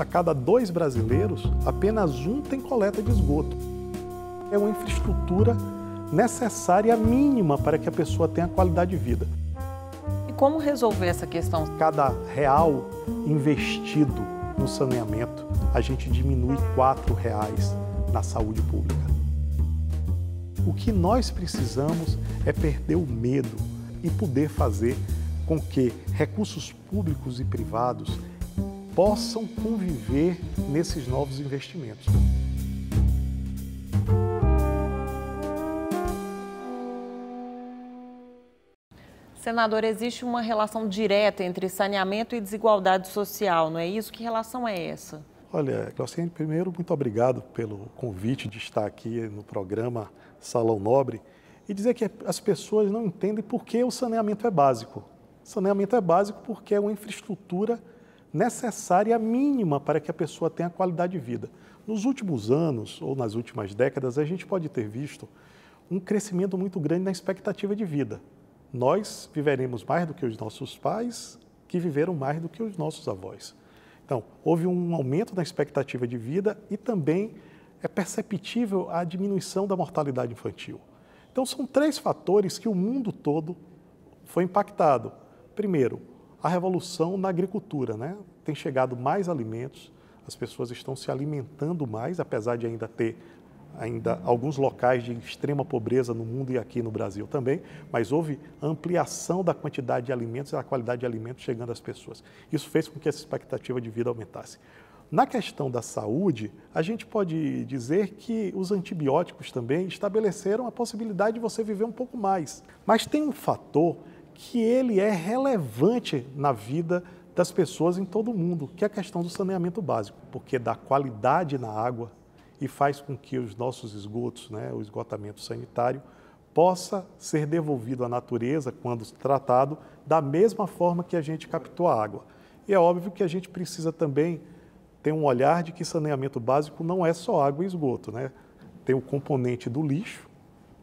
a cada dois brasileiros, apenas um tem coleta de esgoto. É uma infraestrutura necessária mínima para que a pessoa tenha qualidade de vida. E como resolver essa questão? Cada real investido no saneamento, a gente diminui quatro reais na saúde pública. O que nós precisamos é perder o medo e poder fazer com que recursos públicos e privados possam conviver nesses novos investimentos. Senador, existe uma relação direta entre saneamento e desigualdade social, não é isso? Que relação é essa? Olha, Glauciane, primeiro, muito obrigado pelo convite de estar aqui no programa Salão Nobre e dizer que as pessoas não entendem por que o saneamento é básico. O saneamento é básico porque é uma infraestrutura necessária a mínima para que a pessoa tenha qualidade de vida. Nos últimos anos ou nas últimas décadas, a gente pode ter visto um crescimento muito grande na expectativa de vida. Nós viveremos mais do que os nossos pais, que viveram mais do que os nossos avós. Então, houve um aumento na expectativa de vida e também é perceptível a diminuição da mortalidade infantil. Então, são três fatores que o mundo todo foi impactado. Primeiro, a revolução na agricultura, né? Tem chegado mais alimentos, as pessoas estão se alimentando mais, apesar de ainda ter ainda alguns locais de extrema pobreza no mundo e aqui no Brasil também, mas houve ampliação da quantidade de alimentos e da qualidade de alimentos chegando às pessoas. Isso fez com que essa expectativa de vida aumentasse. Na questão da saúde, a gente pode dizer que os antibióticos também estabeleceram a possibilidade de você viver um pouco mais. Mas tem um fator que ele é relevante na vida das pessoas em todo o mundo, que é a questão do saneamento básico, porque dá qualidade na água e faz com que os nossos esgotos, né, o esgotamento sanitário, possa ser devolvido à natureza quando tratado da mesma forma que a gente captou a água. E é óbvio que a gente precisa também ter um olhar de que saneamento básico não é só água e esgoto, né? Tem o componente do lixo,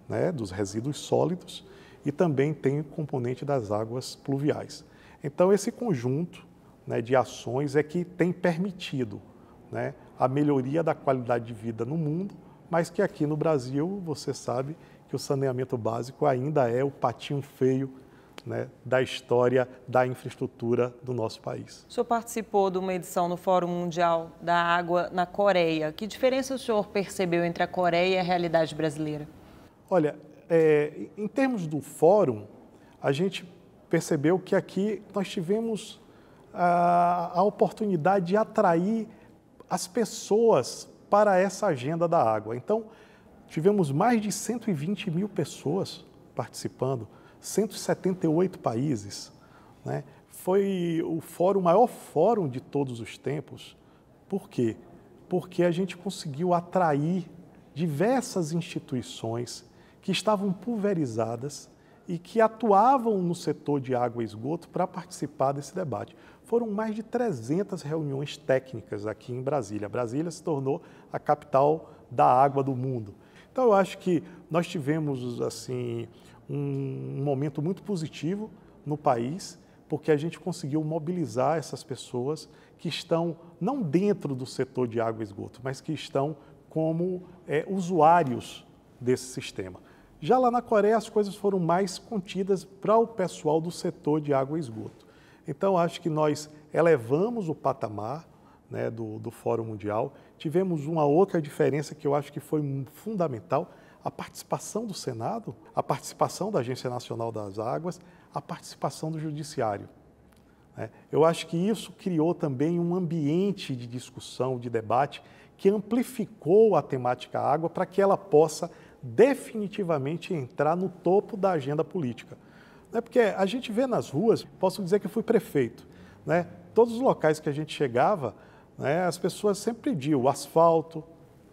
né, dos resíduos sólidos, e também tem o componente das águas pluviais. Então, esse conjunto né, de ações é que tem permitido né, a melhoria da qualidade de vida no mundo, mas que aqui no Brasil, você sabe que o saneamento básico ainda é o patinho feio né, da história da infraestrutura do nosso país. O senhor participou de uma edição no Fórum Mundial da Água na Coreia. Que diferença o senhor percebeu entre a Coreia e a realidade brasileira? Olha, é, em termos do fórum, a gente percebeu que aqui nós tivemos a, a oportunidade de atrair as pessoas para essa agenda da água. Então, tivemos mais de 120 mil pessoas participando, 178 países. Né? Foi o fórum, o maior fórum de todos os tempos. Por quê? Porque a gente conseguiu atrair diversas instituições que estavam pulverizadas e que atuavam no setor de água e esgoto para participar desse debate. Foram mais de 300 reuniões técnicas aqui em Brasília. Brasília se tornou a capital da água do mundo. Então eu acho que nós tivemos assim um momento muito positivo no país, porque a gente conseguiu mobilizar essas pessoas que estão não dentro do setor de água e esgoto, mas que estão como é, usuários desse sistema. Já lá na Coreia, as coisas foram mais contidas para o pessoal do setor de água e esgoto. Então, acho que nós elevamos o patamar né, do, do Fórum Mundial. Tivemos uma outra diferença que eu acho que foi fundamental, a participação do Senado, a participação da Agência Nacional das Águas, a participação do Judiciário. Né. Eu acho que isso criou também um ambiente de discussão, de debate, que amplificou a temática água para que ela possa definitivamente entrar no topo da agenda política. é Porque a gente vê nas ruas, posso dizer que fui prefeito, né? todos os locais que a gente chegava, né, as pessoas sempre pediam o asfalto,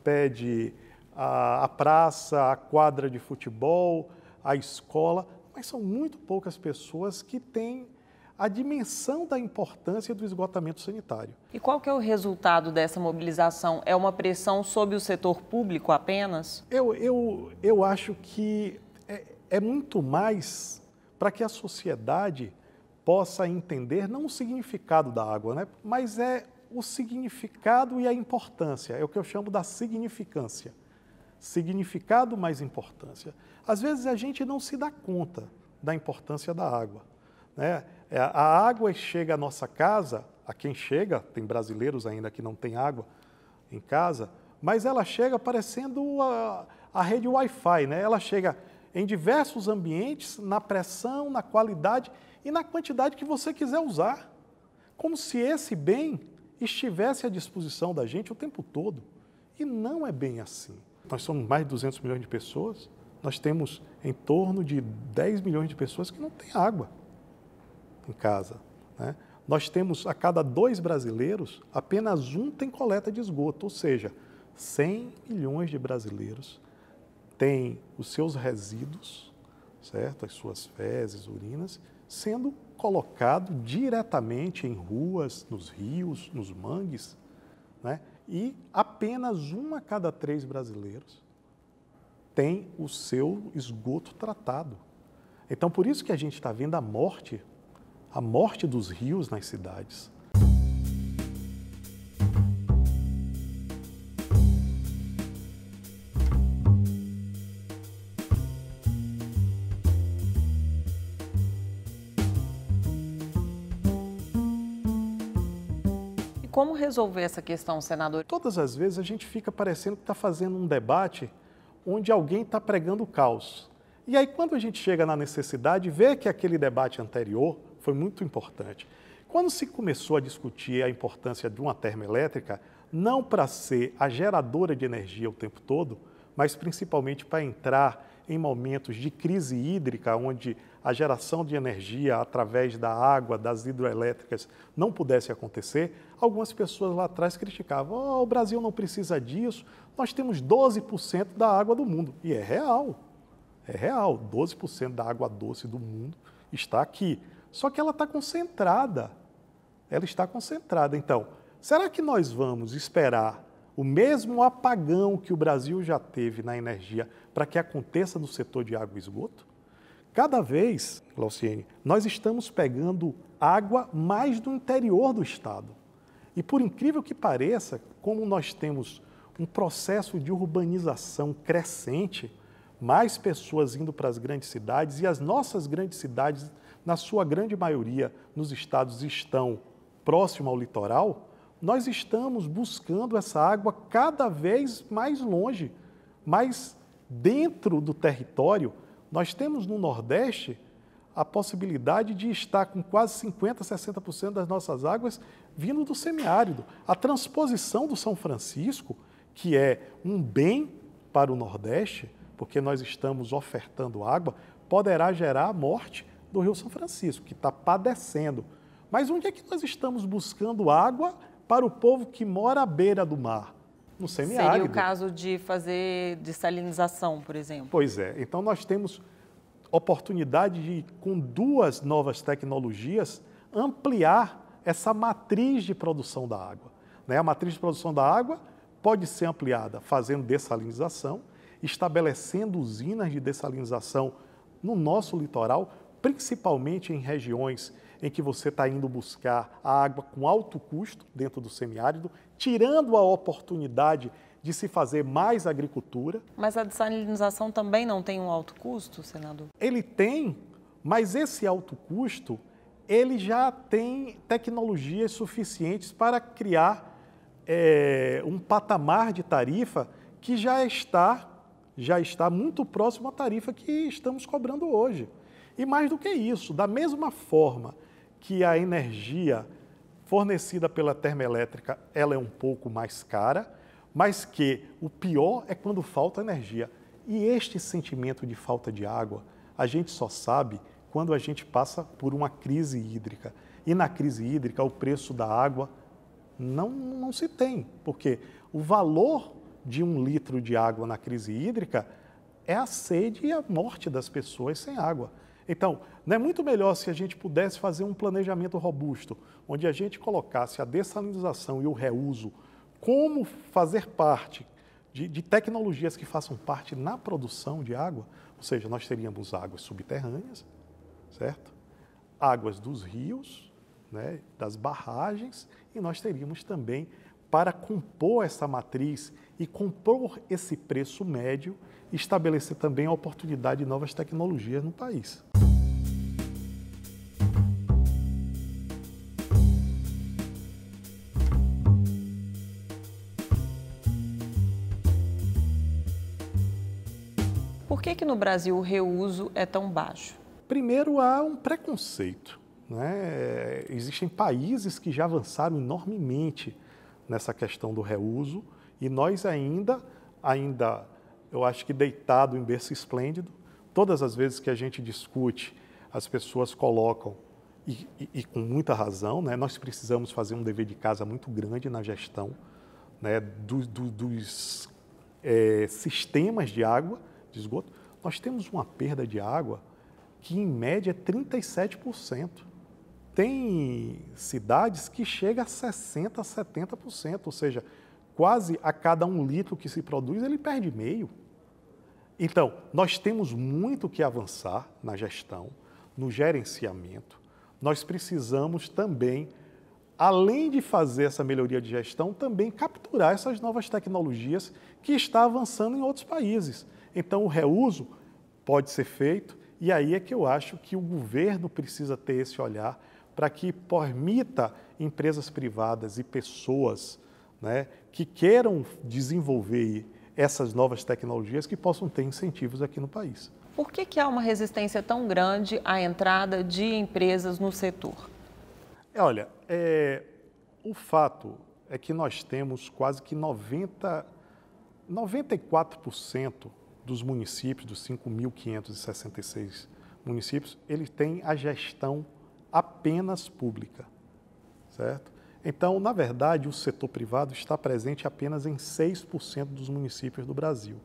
pede a, a praça, a quadra de futebol, a escola, mas são muito poucas pessoas que têm a dimensão da importância do esgotamento sanitário. E qual que é o resultado dessa mobilização? É uma pressão sobre o setor público apenas? Eu, eu, eu acho que é, é muito mais para que a sociedade possa entender não o significado da água, né? mas é o significado e a importância. É o que eu chamo da significância. Significado mais importância. Às vezes a gente não se dá conta da importância da água. Né? É, a água chega à nossa casa, a quem chega, tem brasileiros ainda que não tem água em casa, mas ela chega parecendo a, a rede Wi-Fi, né? Ela chega em diversos ambientes, na pressão, na qualidade e na quantidade que você quiser usar. Como se esse bem estivesse à disposição da gente o tempo todo. E não é bem assim. Nós somos mais de 200 milhões de pessoas, nós temos em torno de 10 milhões de pessoas que não têm água em casa. Né? Nós temos a cada dois brasileiros, apenas um tem coleta de esgoto, ou seja, 100 milhões de brasileiros têm os seus resíduos, certo? as suas fezes, urinas, sendo colocado diretamente em ruas, nos rios, nos mangues, né? e apenas um a cada três brasileiros tem o seu esgoto tratado. Então, por isso que a gente está vendo a morte a morte dos rios nas cidades. E Como resolver essa questão, senador? Todas as vezes a gente fica parecendo que está fazendo um debate onde alguém está pregando o caos. E aí, quando a gente chega na necessidade, vê que aquele debate anterior foi muito importante. Quando se começou a discutir a importância de uma termoelétrica, não para ser a geradora de energia o tempo todo, mas principalmente para entrar em momentos de crise hídrica, onde a geração de energia através da água, das hidroelétricas, não pudesse acontecer, algumas pessoas lá atrás criticavam: oh, o Brasil não precisa disso, nós temos 12% da água do mundo. E é real, é real: 12% da água doce do mundo está aqui. Só que ela está concentrada. Ela está concentrada. Então, será que nós vamos esperar o mesmo apagão que o Brasil já teve na energia para que aconteça no setor de água e esgoto? Cada vez, Glauciene, nós estamos pegando água mais do interior do estado. E por incrível que pareça, como nós temos um processo de urbanização crescente, mais pessoas indo para as grandes cidades e as nossas grandes cidades na sua grande maioria, nos estados estão próximo ao litoral, nós estamos buscando essa água cada vez mais longe, mais dentro do território. Nós temos no Nordeste a possibilidade de estar com quase 50%, 60% das nossas águas vindo do semiárido. A transposição do São Francisco, que é um bem para o Nordeste, porque nós estamos ofertando água, poderá gerar a morte do Rio São Francisco, que está padecendo. Mas onde é que nós estamos buscando água para o povo que mora à beira do mar? No semiárido. Seria o caso de fazer dessalinização, por exemplo. Pois é. Então, nós temos oportunidade de, com duas novas tecnologias, ampliar essa matriz de produção da água. Né? A matriz de produção da água pode ser ampliada fazendo dessalinização, estabelecendo usinas de dessalinização no nosso litoral, principalmente em regiões em que você está indo buscar a água com alto custo dentro do semiárido, tirando a oportunidade de se fazer mais agricultura. Mas a desalinização também não tem um alto custo, senador? Ele tem, mas esse alto custo, ele já tem tecnologias suficientes para criar é, um patamar de tarifa que já está, já está muito próximo à tarifa que estamos cobrando hoje. E mais do que isso, da mesma forma que a energia fornecida pela termoelétrica ela é um pouco mais cara, mas que o pior é quando falta energia. E este sentimento de falta de água, a gente só sabe quando a gente passa por uma crise hídrica. E na crise hídrica, o preço da água não, não se tem, porque o valor de um litro de água na crise hídrica é a sede e a morte das pessoas sem água. Então, não é muito melhor se a gente pudesse fazer um planejamento robusto, onde a gente colocasse a dessalinização e o reuso como fazer parte de, de tecnologias que façam parte na produção de água, ou seja, nós teríamos águas subterrâneas, certo? Águas dos rios, né, das barragens, e nós teríamos também para compor essa matriz e compor esse preço médio e estabelecer também a oportunidade de novas tecnologias no país. Por que, que no Brasil o reuso é tão baixo? Primeiro, há um preconceito. Né? Existem países que já avançaram enormemente nessa questão do reuso e nós ainda, ainda, eu acho que deitado em berço esplêndido, todas as vezes que a gente discute, as pessoas colocam e, e, e com muita razão, né? Nós precisamos fazer um dever de casa muito grande na gestão, né? Do, do, dos é, sistemas de água, de esgoto. Nós temos uma perda de água que em média é 37%. Tem cidades que chega a 60%, 70%, ou seja, quase a cada um litro que se produz, ele perde meio. Então, nós temos muito que avançar na gestão, no gerenciamento. Nós precisamos também, além de fazer essa melhoria de gestão, também capturar essas novas tecnologias que está avançando em outros países. Então, o reuso pode ser feito, e aí é que eu acho que o governo precisa ter esse olhar para que permita empresas privadas e pessoas né, que queiram desenvolver essas novas tecnologias que possam ter incentivos aqui no país. Por que, que há uma resistência tão grande à entrada de empresas no setor? É, olha, é, o fato é que nós temos quase que 90, 94% dos municípios, dos 5.566 municípios, ele tem a gestão apenas pública, certo? Então, na verdade, o setor privado está presente apenas em 6% dos municípios do Brasil.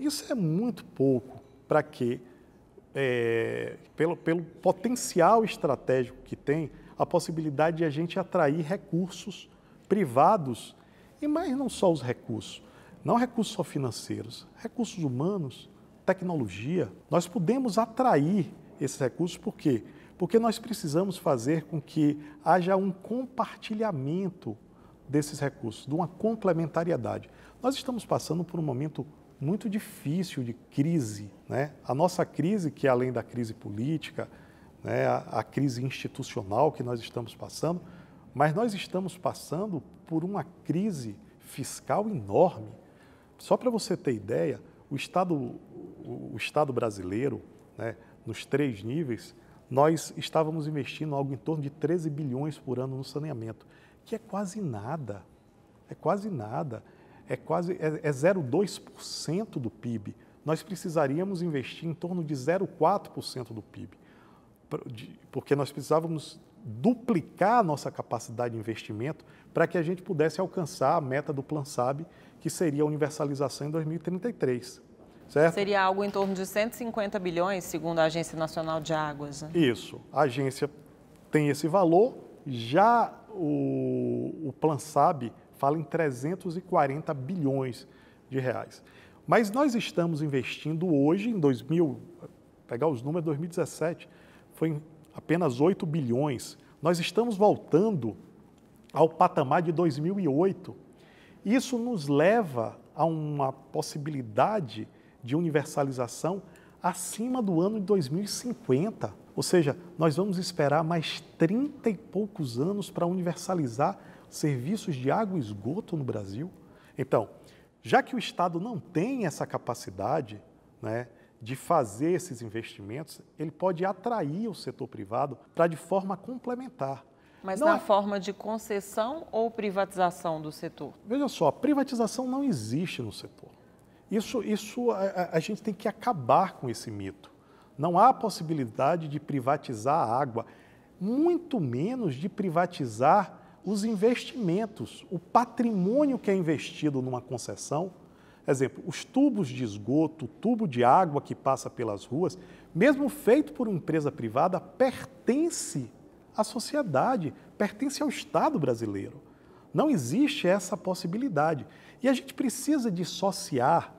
Isso é muito pouco para que, é, pelo, pelo potencial estratégico que tem, a possibilidade de a gente atrair recursos privados, e mais não só os recursos, não recursos só financeiros, recursos humanos, tecnologia. Nós podemos atrair esses recursos porque quê? porque nós precisamos fazer com que haja um compartilhamento desses recursos, de uma complementariedade. Nós estamos passando por um momento muito difícil de crise. Né? A nossa crise, que é além da crise política, né, a, a crise institucional que nós estamos passando, mas nós estamos passando por uma crise fiscal enorme. Só para você ter ideia, o Estado, o, o estado brasileiro, né, nos três níveis, nós estávamos investindo algo em torno de 13 bilhões por ano no saneamento, que é quase nada. É quase nada. É quase é, 0,2% é do PIB. Nós precisaríamos investir em torno de 0,4% do PIB, porque nós precisávamos duplicar a nossa capacidade de investimento para que a gente pudesse alcançar a meta do Plan SAB, que seria a universalização em 2033. Certo? Seria algo em torno de 150 bilhões, segundo a Agência Nacional de Águas. Né? Isso. A agência tem esse valor. Já o, o Plan fala em 340 bilhões de reais. Mas nós estamos investindo hoje, em 2000, pegar os números, 2017, foi apenas 8 bilhões. Nós estamos voltando ao patamar de 2008. Isso nos leva a uma possibilidade de universalização acima do ano de 2050. Ou seja, nós vamos esperar mais 30 e poucos anos para universalizar serviços de água e esgoto no Brasil. Então, já que o Estado não tem essa capacidade né, de fazer esses investimentos, ele pode atrair o setor privado para de forma complementar. Mas não na é... forma de concessão ou privatização do setor? Veja só, privatização não existe no setor. Isso, isso a, a gente tem que acabar com esse mito. Não há possibilidade de privatizar a água, muito menos de privatizar os investimentos, o patrimônio que é investido numa concessão. Exemplo, os tubos de esgoto, o tubo de água que passa pelas ruas, mesmo feito por uma empresa privada, pertence à sociedade, pertence ao Estado brasileiro. Não existe essa possibilidade. E a gente precisa dissociar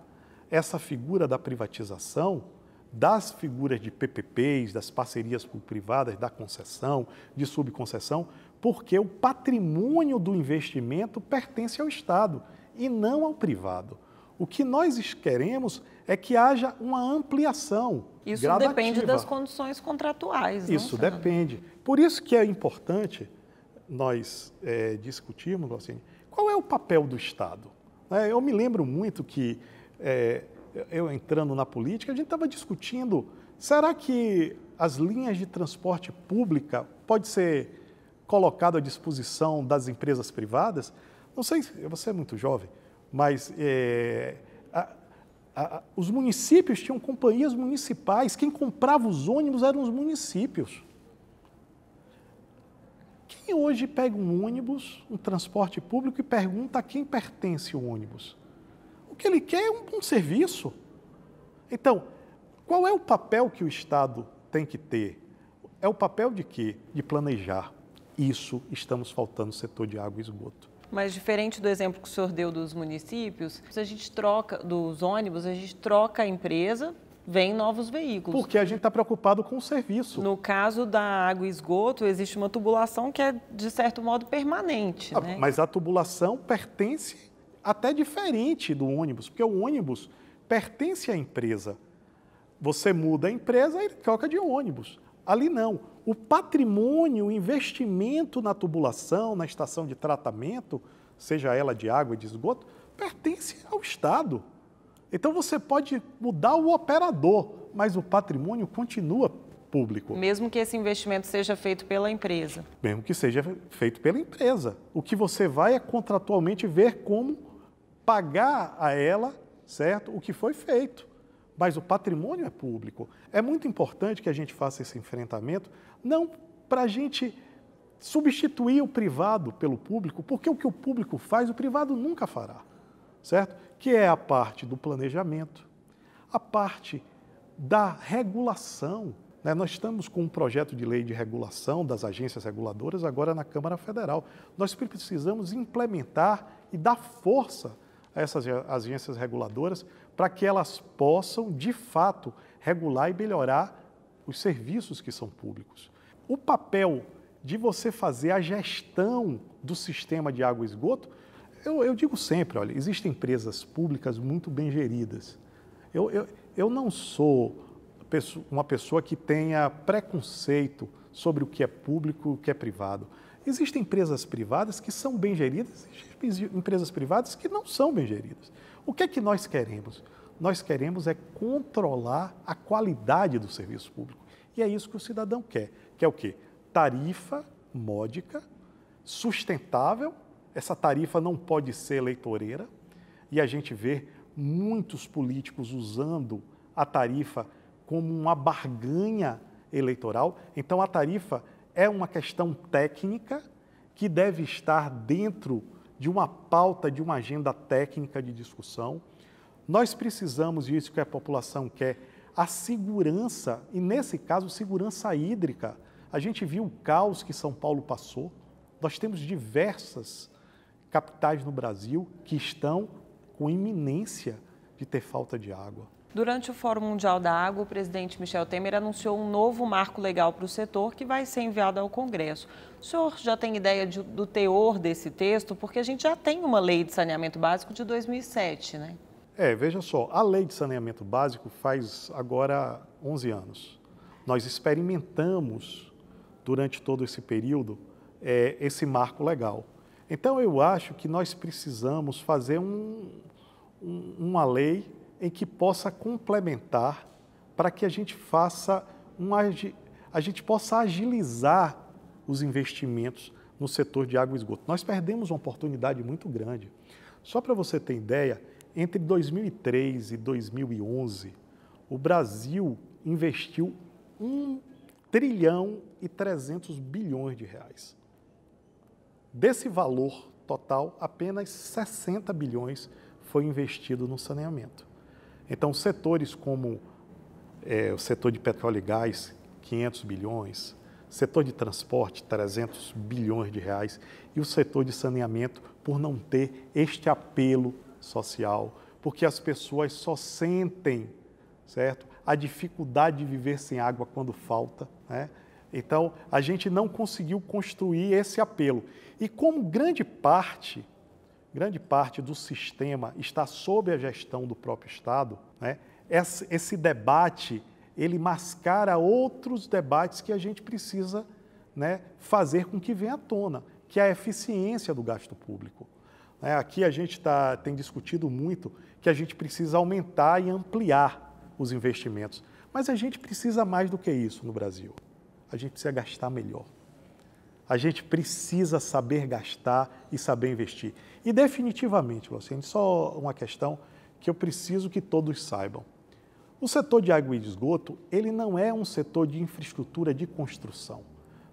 essa figura da privatização, das figuras de PPPs, das parcerias privadas, da concessão, de subconcessão, porque o patrimônio do investimento pertence ao Estado e não ao privado. O que nós queremos é que haja uma ampliação. Isso gradativa. depende das condições contratuais. Isso não, depende. Por isso que é importante nós é, discutirmos, assim, qual é o papel do Estado. É, eu me lembro muito que é, eu entrando na política, a gente estava discutindo, será que as linhas de transporte pública pode ser colocado à disposição das empresas privadas? Não sei, você é muito jovem, mas é, a, a, os municípios tinham companhias municipais, quem comprava os ônibus eram os municípios. Quem hoje pega um ônibus, um transporte público, e pergunta a quem pertence o ônibus? que ele quer é um, um serviço. Então, qual é o papel que o Estado tem que ter? É o papel de quê? De planejar. Isso estamos faltando no setor de água e esgoto. Mas diferente do exemplo que o senhor deu dos municípios, a gente troca dos ônibus, a gente troca a empresa, vem novos veículos. Porque a gente está preocupado com o serviço. No caso da água e esgoto, existe uma tubulação que é de certo modo permanente. Ah, né? Mas a tubulação pertence até diferente do ônibus, porque o ônibus pertence à empresa. Você muda a empresa e troca de ônibus. Ali não. O patrimônio, o investimento na tubulação, na estação de tratamento, seja ela de água e de esgoto, pertence ao Estado. Então você pode mudar o operador, mas o patrimônio continua público. Mesmo que esse investimento seja feito pela empresa. Mesmo que seja feito pela empresa. O que você vai é contratualmente ver como pagar a ela, certo, o que foi feito. Mas o patrimônio é público. É muito importante que a gente faça esse enfrentamento, não para a gente substituir o privado pelo público, porque o que o público faz, o privado nunca fará, certo? Que é a parte do planejamento, a parte da regulação. Né? Nós estamos com um projeto de lei de regulação das agências reguladoras agora na Câmara Federal. Nós precisamos implementar e dar força a essas agências reguladoras para que elas possam, de fato, regular e melhorar os serviços que são públicos. O papel de você fazer a gestão do sistema de água e esgoto, eu, eu digo sempre, olha, existem empresas públicas muito bem geridas. Eu, eu, eu não sou uma pessoa que tenha preconceito sobre o que é público e o que é privado. Existem empresas privadas que são bem geridas, existem empresas privadas que não são bem geridas. O que é que nós queremos? Nós queremos é controlar a qualidade do serviço público. E é isso que o cidadão quer. Que é o quê? Tarifa módica, sustentável. Essa tarifa não pode ser eleitoreira. E a gente vê muitos políticos usando a tarifa como uma barganha eleitoral. Então a tarifa é uma questão técnica que deve estar dentro de uma pauta, de uma agenda técnica de discussão. Nós precisamos, e isso que a população quer, a segurança, e nesse caso, segurança hídrica. A gente viu o caos que São Paulo passou. Nós temos diversas capitais no Brasil que estão com iminência de ter falta de água. Durante o Fórum Mundial da Água, o presidente Michel Temer anunciou um novo marco legal para o setor que vai ser enviado ao Congresso. O senhor já tem ideia de, do teor desse texto? Porque a gente já tem uma lei de saneamento básico de 2007, né? É, veja só, a lei de saneamento básico faz agora 11 anos. Nós experimentamos durante todo esse período é, esse marco legal. Então, eu acho que nós precisamos fazer um, um, uma lei em que possa complementar para que a gente faça um a gente possa agilizar os investimentos no setor de água e esgoto. Nós perdemos uma oportunidade muito grande. Só para você ter ideia, entre 2003 e 2011, o Brasil investiu 1 trilhão e 300 bilhões de reais. Desse valor total, apenas 60 bilhões foi investido no saneamento. Então, setores como é, o setor de petróleo e gás, 500 bilhões, setor de transporte, 300 bilhões de reais, e o setor de saneamento, por não ter este apelo social, porque as pessoas só sentem, certo? A dificuldade de viver sem água quando falta, né? Então, a gente não conseguiu construir esse apelo. E como grande parte grande parte do sistema está sob a gestão do próprio Estado, né? esse, esse debate ele mascara outros debates que a gente precisa né, fazer com que venha à tona, que é a eficiência do gasto público. É, aqui a gente tá, tem discutido muito que a gente precisa aumentar e ampliar os investimentos, mas a gente precisa mais do que isso no Brasil. A gente precisa gastar melhor. A gente precisa saber gastar e saber investir. E definitivamente, Luciano, só uma questão que eu preciso que todos saibam. O setor de água e de esgoto, ele não é um setor de infraestrutura de construção.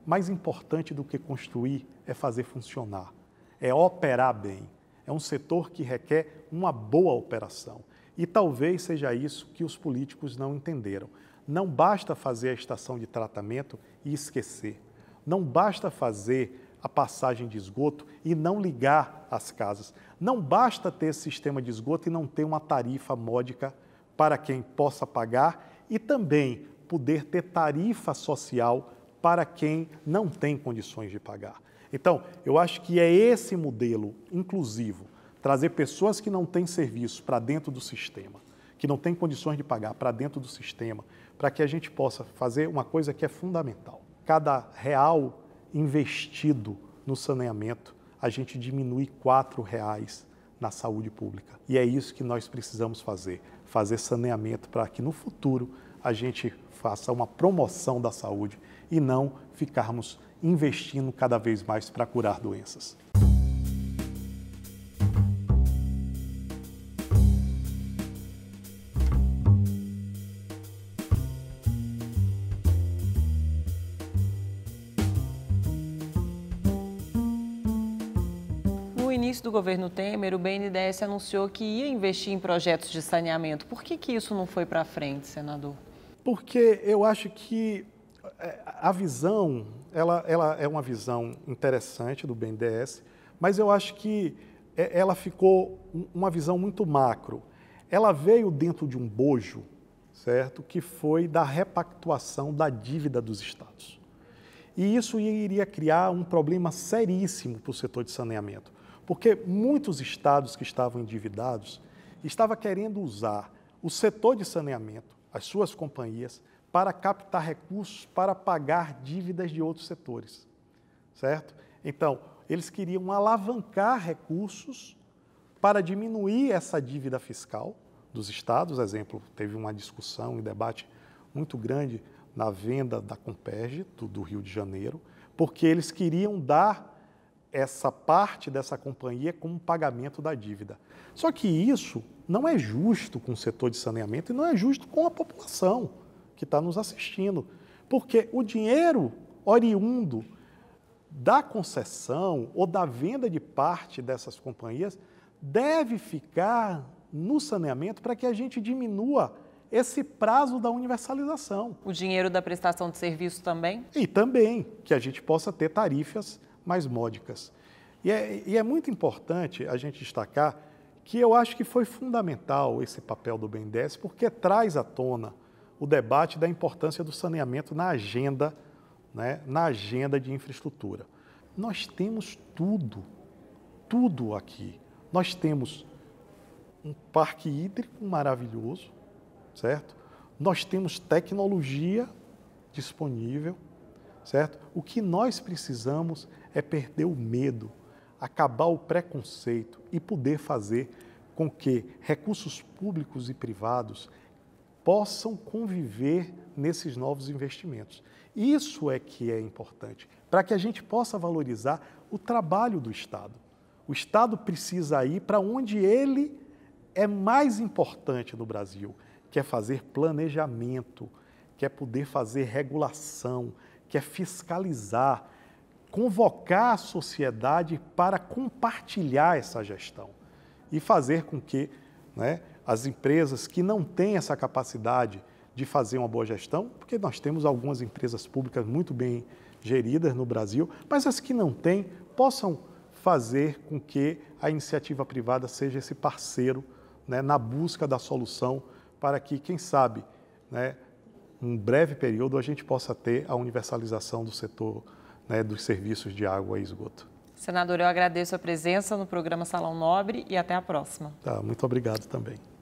Mais importante do que construir é fazer funcionar, é operar bem. É um setor que requer uma boa operação. E talvez seja isso que os políticos não entenderam. Não basta fazer a estação de tratamento e esquecer. Não basta fazer a passagem de esgoto e não ligar as casas. Não basta ter sistema de esgoto e não ter uma tarifa módica para quem possa pagar e também poder ter tarifa social para quem não tem condições de pagar. Então, eu acho que é esse modelo inclusivo, trazer pessoas que não têm serviço para dentro do sistema, que não têm condições de pagar para dentro do sistema, para que a gente possa fazer uma coisa que é fundamental cada real investido no saneamento, a gente diminui quatro reais na saúde pública. E é isso que nós precisamos fazer, fazer saneamento para que no futuro a gente faça uma promoção da saúde e não ficarmos investindo cada vez mais para curar doenças. início do governo Temer, o BNDES anunciou que ia investir em projetos de saneamento. Por que, que isso não foi para frente, senador? Porque eu acho que é, a visão, ela, ela é uma visão interessante do BNDES, mas eu acho que é, ela ficou uma visão muito macro. Ela veio dentro de um bojo, certo? Que foi da repactuação da dívida dos estados. E isso iria criar um problema seríssimo para o setor de saneamento porque muitos estados que estavam endividados estavam querendo usar o setor de saneamento, as suas companhias, para captar recursos para pagar dívidas de outros setores, certo? Então, eles queriam alavancar recursos para diminuir essa dívida fiscal dos estados. Exemplo, teve uma discussão, um debate muito grande na venda da Comperge, do Rio de Janeiro, porque eles queriam dar essa parte dessa companhia como pagamento da dívida. Só que isso não é justo com o setor de saneamento e não é justo com a população que está nos assistindo, porque o dinheiro oriundo da concessão ou da venda de parte dessas companhias deve ficar no saneamento para que a gente diminua esse prazo da universalização. O dinheiro da prestação de serviço também? E também que a gente possa ter tarifas mais módicas. E é, e é muito importante a gente destacar que eu acho que foi fundamental esse papel do BNDES, porque traz à tona o debate da importância do saneamento na agenda, né, na agenda de infraestrutura. Nós temos tudo, tudo aqui. Nós temos um parque hídrico maravilhoso, certo? Nós temos tecnologia disponível, certo? O que nós precisamos é perder o medo, acabar o preconceito e poder fazer com que recursos públicos e privados possam conviver nesses novos investimentos. Isso é que é importante, para que a gente possa valorizar o trabalho do Estado. O Estado precisa ir para onde ele é mais importante no Brasil, que é fazer planejamento, que é poder fazer regulação, que é fiscalizar, convocar a sociedade para compartilhar essa gestão e fazer com que né, as empresas que não têm essa capacidade de fazer uma boa gestão, porque nós temos algumas empresas públicas muito bem geridas no Brasil, mas as que não têm possam fazer com que a iniciativa privada seja esse parceiro né, na busca da solução para que, quem sabe, né, um breve período a gente possa ter a universalização do setor né, dos serviços de água e esgoto. Senador, eu agradeço a presença no programa Salão Nobre e até a próxima. Tá, muito obrigado também.